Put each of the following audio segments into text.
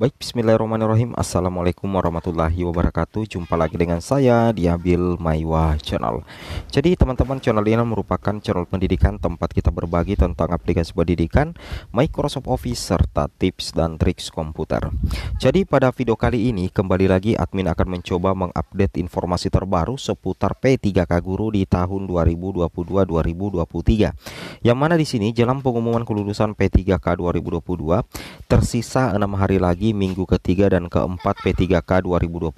Baik, bismillahirrahmanirrahim. Assalamualaikum warahmatullahi wabarakatuh. Jumpa lagi dengan saya di Abil Maiwa Channel. Jadi, teman-teman, channel ini merupakan channel pendidikan tempat kita berbagi tentang aplikasi pendidikan, Microsoft Office, serta tips dan triks komputer. Jadi, pada video kali ini, kembali lagi admin akan mencoba mengupdate informasi terbaru seputar P3K Guru di tahun 2022-2023. Yang mana di sini, jelang pengumuman kelulusan P3K 2022, tersisa enam hari lagi minggu ketiga dan keempat P3K 2022.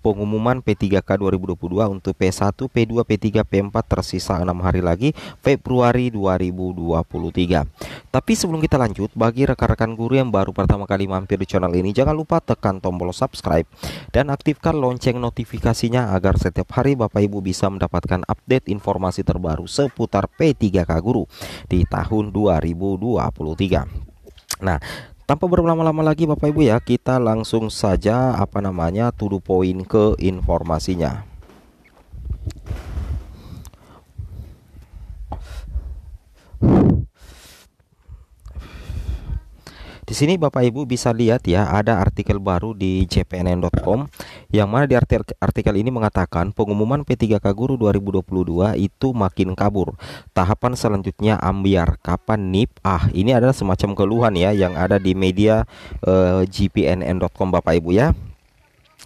Pengumuman P3K 2022 untuk P1, P2, P3, P4 tersisa 6 hari lagi Februari 2023. Tapi sebelum kita lanjut, bagi rekan-rekan guru yang baru pertama kali mampir di channel ini, jangan lupa tekan tombol subscribe dan aktifkan lonceng notifikasinya agar setiap hari Bapak Ibu bisa mendapatkan update informasi terbaru seputar P3K Guru di tahun 2023. Nah, tanpa berlama-lama lagi Bapak Ibu ya kita langsung saja apa namanya to the ke informasinya sini Bapak Ibu bisa lihat ya ada artikel baru di cpnn.com yang mana di artikel, artikel ini mengatakan pengumuman P3K Guru 2022 itu makin kabur. Tahapan selanjutnya ambiar kapan NIP? Ah, ini adalah semacam keluhan ya yang ada di media uh, eh, gpnn.com Bapak Ibu ya.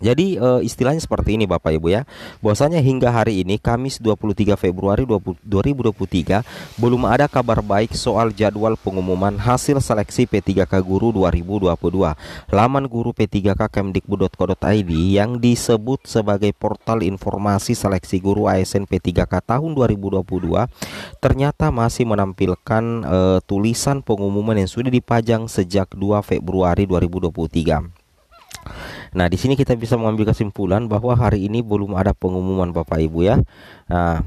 Jadi e, istilahnya seperti ini Bapak Ibu ya. Bahwasanya hingga hari ini Kamis 23 Februari 20, 2023 belum ada kabar baik soal jadwal pengumuman hasil seleksi P3K Guru 2022. Laman guru P3K kemdikbud.co.id yang disebut sebagai portal informasi seleksi guru ASN P3K tahun 2022 ternyata masih menampilkan e, tulisan pengumuman yang sudah dipajang sejak 2 Februari 2023. Nah, di sini kita bisa mengambil kesimpulan bahwa hari ini belum ada pengumuman Bapak Ibu ya. Nah,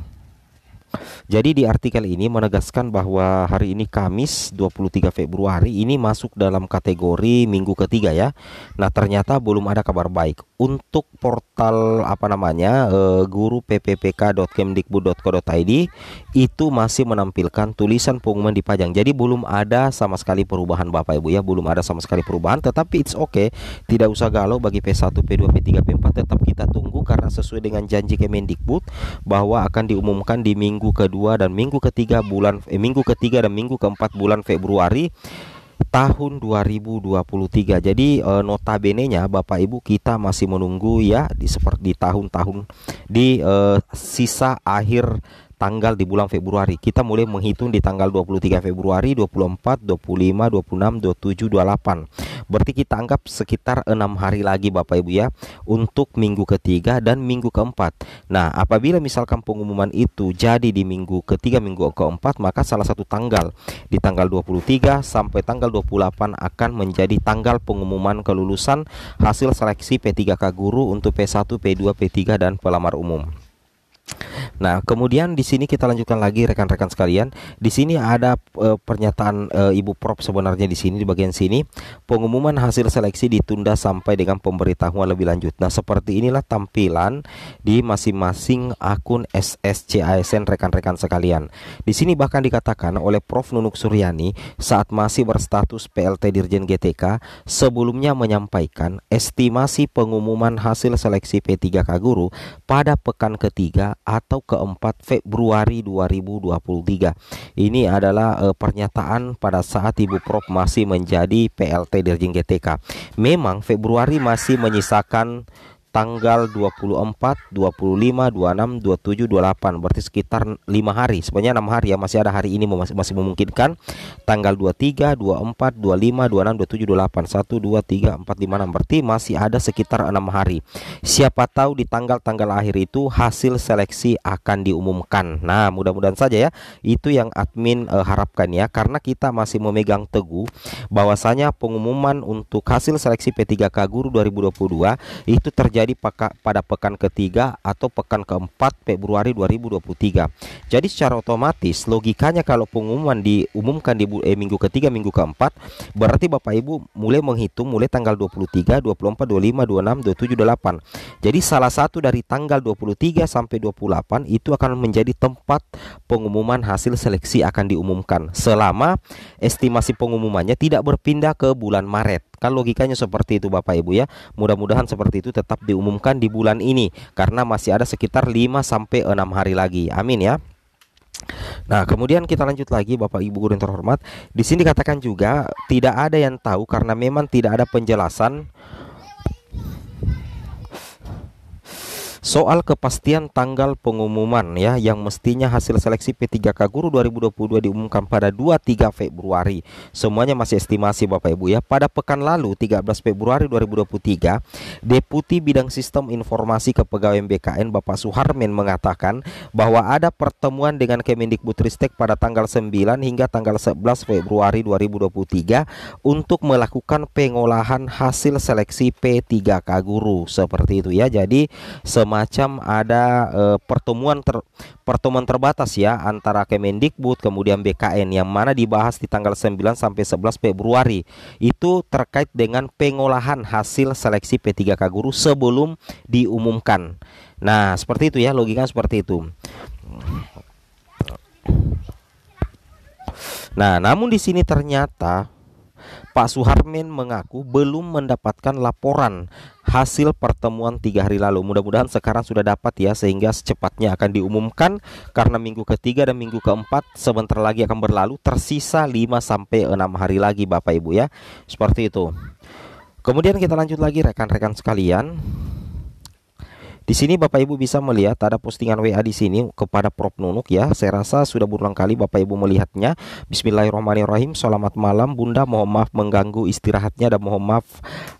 jadi di artikel ini menegaskan bahwa hari ini Kamis 23 Februari ini masuk dalam kategori minggu ketiga ya. Nah, ternyata belum ada kabar baik untuk portal apa namanya uh, guru pppk.kemdikbud.co.id itu masih menampilkan tulisan pengumuman dipajang. Jadi belum ada sama sekali perubahan Bapak Ibu ya, belum ada sama sekali perubahan tetapi it's okay, tidak usah galau bagi P1, P2, P3, P4 tetap kita tunggu karena sesuai dengan janji Kemendikbud bahwa akan diumumkan di minggu kedua dan minggu ketiga bulan eh, minggu ketiga dan minggu keempat bulan Februari tahun 2023. Jadi notabene eh, notabenenya Bapak Ibu kita masih menunggu ya di seperti tahun-tahun di e, sisa akhir tanggal di bulan Februari. Kita mulai menghitung di tanggal 23 Februari, 24, 25, 26, 27, 28. Berarti kita anggap sekitar 6 hari lagi Bapak Ibu ya untuk minggu ketiga dan minggu keempat. Nah, apabila misalkan pengumuman itu jadi di minggu ketiga, minggu keempat, maka salah satu tanggal di tanggal 23 sampai tanggal 28 akan menjadi tanggal pengumuman kelulusan hasil seleksi P3K guru untuk P1, P2, P3 dan pelamar umum. Nah, kemudian di sini kita lanjutkan lagi rekan-rekan sekalian. Di sini ada e, pernyataan e, Ibu Prof sebenarnya di sini di bagian sini, pengumuman hasil seleksi ditunda sampai dengan pemberitahuan lebih lanjut. Nah, seperti inilah tampilan di masing-masing akun SSC ASN rekan-rekan sekalian. Di sini bahkan dikatakan oleh Prof Nunuk Suryani saat masih berstatus PLT Dirjen GTK sebelumnya menyampaikan estimasi pengumuman hasil seleksi P3K guru pada pekan ketiga atau keempat Februari 2023. Ini adalah uh, pernyataan pada saat Ibu Prof masih menjadi PLT Dirjen GTK. Memang Februari masih menyisakan tanggal 24, 25, 26, 27, 28 berarti sekitar 5 hari sebenarnya 6 hari ya masih ada hari ini masih, masih memungkinkan tanggal 23, 24, 25, 26, 27, 28 1, 2, 3, 4, 5, 6 berarti masih ada sekitar 6 hari siapa tahu di tanggal-tanggal akhir itu hasil seleksi akan diumumkan nah mudah-mudahan saja ya itu yang admin uh, harapkan ya karena kita masih memegang teguh bahwasanya pengumuman untuk hasil seleksi P3K Guru 2022 itu terjadi terjadi pada pekan ketiga atau pekan keempat Februari 2023. Jadi secara otomatis logikanya kalau pengumuman diumumkan di eh, minggu ketiga, minggu keempat, berarti Bapak Ibu mulai menghitung mulai tanggal 23, 24, 25, 26, 27, 28. Jadi salah satu dari tanggal 23 sampai 28 itu akan menjadi tempat pengumuman hasil seleksi akan diumumkan selama estimasi pengumumannya tidak berpindah ke bulan Maret. Kan logikanya seperti itu Bapak Ibu ya. Mudah-mudahan seperti itu tetap diumumkan di bulan ini karena masih ada sekitar 5 sampai 6 hari lagi. Amin ya. Nah, kemudian kita lanjut lagi Bapak Ibu guru yang terhormat. Di sini dikatakan juga tidak ada yang tahu karena memang tidak ada penjelasan soal kepastian tanggal pengumuman ya yang mestinya hasil seleksi P3K Guru 2022 diumumkan pada 23 Februari. Semuanya masih estimasi Bapak Ibu ya. Pada pekan lalu 13 Februari 2023, Deputi Bidang Sistem Informasi Kepegawaian BKN Bapak Suharmin mengatakan bahwa ada pertemuan dengan Kemendikbudristek pada tanggal 9 hingga tanggal 11 Februari 2023 untuk melakukan pengolahan hasil seleksi P3K Guru. Seperti itu ya. Jadi semua macam ada eh, pertemuan ter, pertemuan terbatas ya antara Kemendikbud kemudian BKN yang mana dibahas di tanggal 9 sampai 11 Februari. Itu terkait dengan pengolahan hasil seleksi P3K guru sebelum diumumkan. Nah, seperti itu ya, logika seperti itu. Nah, namun di sini ternyata Pak Suharmin mengaku belum mendapatkan laporan hasil pertemuan tiga hari lalu. Mudah-mudahan sekarang sudah dapat ya, sehingga secepatnya akan diumumkan karena minggu ketiga dan minggu keempat sebentar lagi akan berlalu. Tersisa 5 sampai enam hari lagi, Bapak Ibu ya. Seperti itu. Kemudian kita lanjut lagi rekan-rekan sekalian. Di sini Bapak Ibu bisa melihat ada postingan WA di sini kepada Prof Nunuk ya. Saya rasa sudah berulang kali Bapak Ibu melihatnya. Bismillahirrahmanirrahim. Selamat malam Bunda, mohon maaf mengganggu istirahatnya dan mohon maaf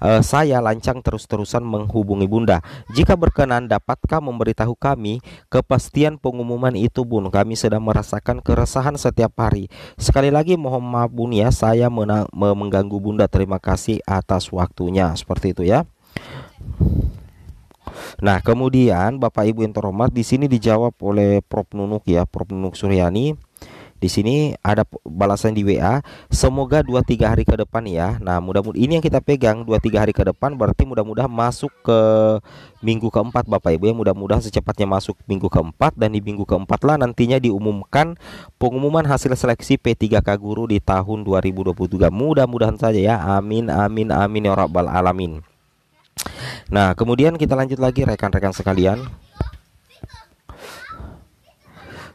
uh, saya lancang terus-terusan menghubungi Bunda. Jika berkenan dapatkah memberitahu kami kepastian pengumuman itu Bun? Kami sedang merasakan keresahan setiap hari. Sekali lagi mohon maaf Bun ya, saya mengganggu Bunda. Terima kasih atas waktunya. Seperti itu ya. Nah, kemudian Bapak Ibu yang terhormat, di sini dijawab oleh Prof Nunuk ya, Prof Nunuk Suryani. Di sini ada balasan di WA, semoga 2 3 hari ke depan ya. Nah, mudah-mudahan ini yang kita pegang 2 3 hari ke depan berarti mudah-mudahan masuk ke minggu keempat Bapak Ibu ya. Mudah-mudahan secepatnya masuk minggu keempat dan di minggu keempat lah nantinya diumumkan pengumuman hasil seleksi P3K guru di tahun 2023. Mudah-mudahan saja ya. Amin amin amin ya rabbal alamin. Nah, kemudian kita lanjut lagi rekan-rekan sekalian.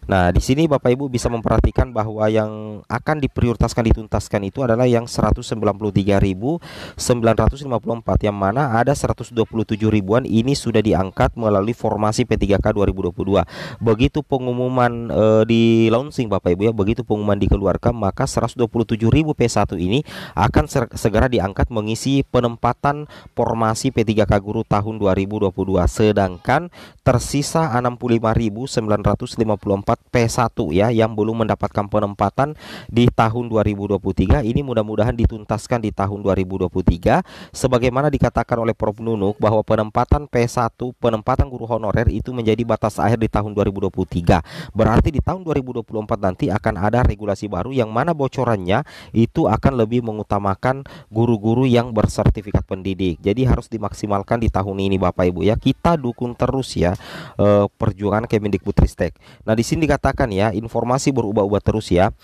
Nah, di sini Bapak Ibu bisa memperhatikan bahwa yang akan diprioritaskan dituntaskan itu adalah yang 193.954 yang mana ada 127 ribuan ini sudah diangkat melalui formasi P3K 2022. Begitu pengumuman e, di launching Bapak Ibu ya, begitu pengumuman dikeluarkan maka 127.000 P1 ini akan segera diangkat mengisi penempatan formasi P3K guru tahun 2022. Sedangkan tersisa 65.954 dapat P1 ya yang belum mendapatkan penempatan di tahun 2023 ini mudah-mudahan dituntaskan di tahun 2023 sebagaimana dikatakan oleh Prof Nunuk bahwa penempatan P1 penempatan guru honorer itu menjadi batas akhir di tahun 2023 berarti di tahun 2024 nanti akan ada regulasi baru yang mana bocorannya itu akan lebih mengutamakan guru-guru yang bersertifikat pendidik jadi harus dimaksimalkan di tahun ini Bapak Ibu ya kita dukung terus ya eh, perjuangan Kemendikbudristek nah di sini dikatakan ya, informasi berubah-ubah terus ya.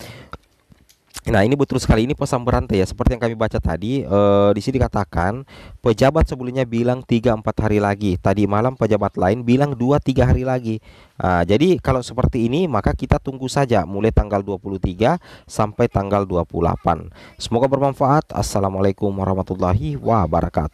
Nah, ini betul sekali ini pesan berantai ya. Seperti yang kami baca tadi, e, di sini dikatakan pejabat sebelumnya bilang 3-4 hari lagi. Tadi malam pejabat lain bilang 2-3 hari lagi. Nah, jadi kalau seperti ini maka kita tunggu saja mulai tanggal 23 sampai tanggal 28. Semoga bermanfaat. Assalamualaikum warahmatullahi wabarakatuh.